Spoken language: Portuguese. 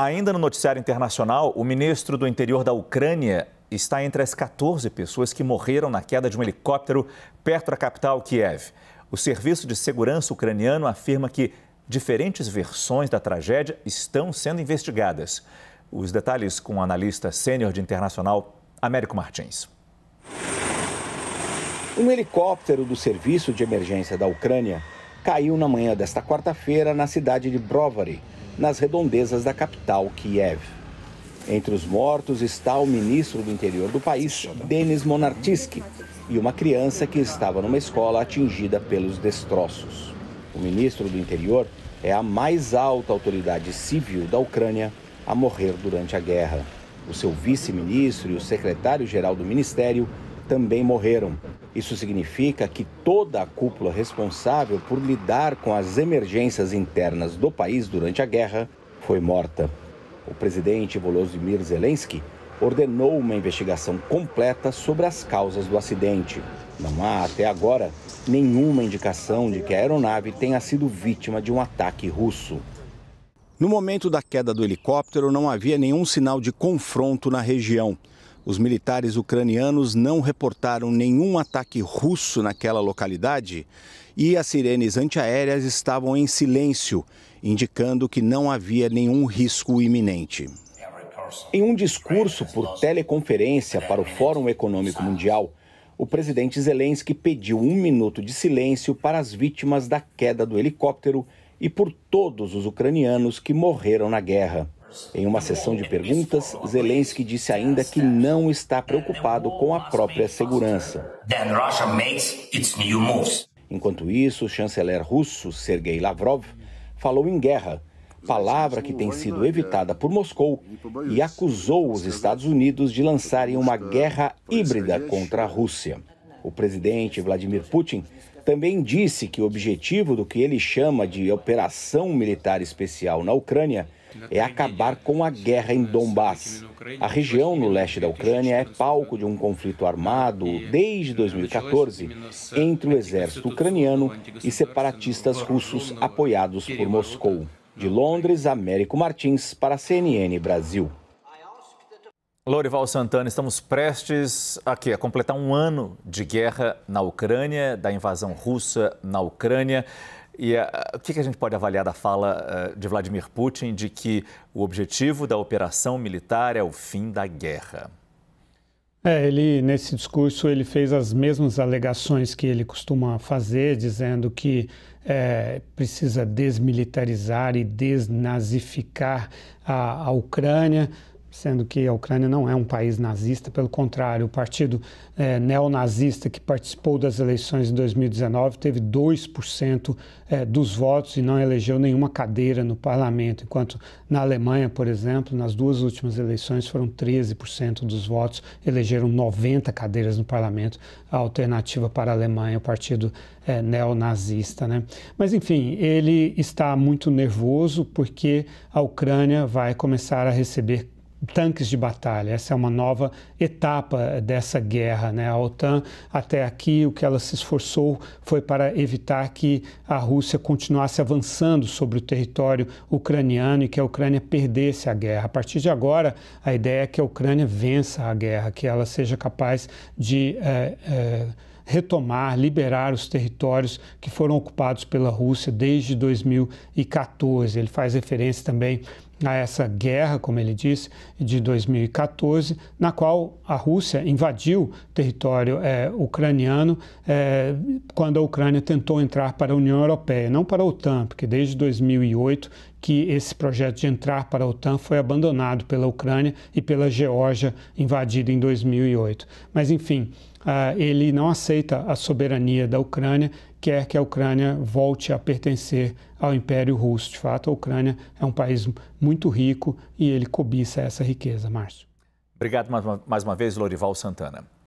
Ainda no noticiário internacional, o ministro do Interior da Ucrânia está entre as 14 pessoas que morreram na queda de um helicóptero perto da capital Kiev. O Serviço de Segurança ucraniano afirma que diferentes versões da tragédia estão sendo investigadas. Os detalhes com o analista sênior de internacional Américo Martins. Um helicóptero do Serviço de Emergência da Ucrânia caiu na manhã desta quarta-feira na cidade de Brovary, nas redondezas da capital, Kiev. Entre os mortos está o ministro do interior do país, Denis Monartiski, e uma criança que estava numa escola atingida pelos destroços. O ministro do interior é a mais alta autoridade civil da Ucrânia a morrer durante a guerra. O seu vice-ministro e o secretário-geral do ministério também morreram, isso significa que toda a cúpula responsável por lidar com as emergências internas do país durante a guerra foi morta. O presidente Volodymyr Zelensky ordenou uma investigação completa sobre as causas do acidente. Não há, até agora, nenhuma indicação de que a aeronave tenha sido vítima de um ataque russo. No momento da queda do helicóptero, não havia nenhum sinal de confronto na região. Os militares ucranianos não reportaram nenhum ataque russo naquela localidade e as sirenes antiaéreas estavam em silêncio, indicando que não havia nenhum risco iminente. Em um discurso por teleconferência para o Fórum Econômico Mundial, o presidente Zelensky pediu um minuto de silêncio para as vítimas da queda do helicóptero e por todos os ucranianos que morreram na guerra. Em uma sessão de perguntas, Zelensky disse ainda que não está preocupado com a própria segurança. Enquanto isso, o chanceler russo Sergei Lavrov falou em guerra, palavra que tem sido evitada por Moscou, e acusou os Estados Unidos de lançarem uma guerra híbrida contra a Rússia. O presidente Vladimir Putin também disse que o objetivo do que ele chama de Operação Militar Especial na Ucrânia né? é acabar com a guerra em Donbass. A região no leste da Ucrânia é palco de um conflito armado desde 2014 entre o exército ucraniano e separatistas russos apoiados por Moscou. Né? De Londres, Américo Martins para a CNN Brasil. Lorival Santana, estamos prestes aqui a completar um ano de guerra na Ucrânia, da invasão russa na Ucrânia. E uh, o que, que, a gente pode avaliar da fala uh, de Vladimir Putin de que o objetivo da operação militar é o fim da guerra? É, ele nesse discurso ele fez as mesmas alegações que ele costuma fazer, dizendo que é, precisa desmilitarizar e desnazificar a, a Ucrânia, sendo que a Ucrânia não é um país nazista, pelo contrário, o partido é, neonazista que participou das eleições de 2019 teve 2% é, dos votos e não elegeu nenhuma cadeira no parlamento, enquanto na Alemanha, por exemplo, nas duas últimas eleições foram 13% dos votos, elegeram 90 cadeiras no parlamento, a alternativa para a Alemanha, o partido é, neonazista. Né? Mas, enfim, ele está muito nervoso porque a Ucrânia vai começar a receber tanques de batalha. Essa é uma nova etapa dessa guerra. Né? A OTAN, até aqui, o que ela se esforçou foi para evitar que a Rússia continuasse avançando sobre o território ucraniano e que a Ucrânia perdesse a guerra. A partir de agora, a ideia é que a Ucrânia vença a guerra, que ela seja capaz de. É, é, retomar, liberar os territórios que foram ocupados pela Rússia desde 2014. Ele faz referência também a essa guerra, como ele disse, de 2014, na qual a Rússia invadiu território é, ucraniano é, quando a Ucrânia tentou entrar para a União Europeia, não para a OTAN, porque desde 2008 que esse projeto de entrar para a OTAN foi abandonado pela Ucrânia e pela Geórgia, invadida em 2008. Mas, enfim, ah, ele não aceita a soberania da Ucrânia quer que a Ucrânia volte a pertencer ao Império Russo. De fato, a Ucrânia é um país muito rico e ele cobiça essa riqueza, Márcio. Obrigado mais uma, mais uma vez, Lorival Santana.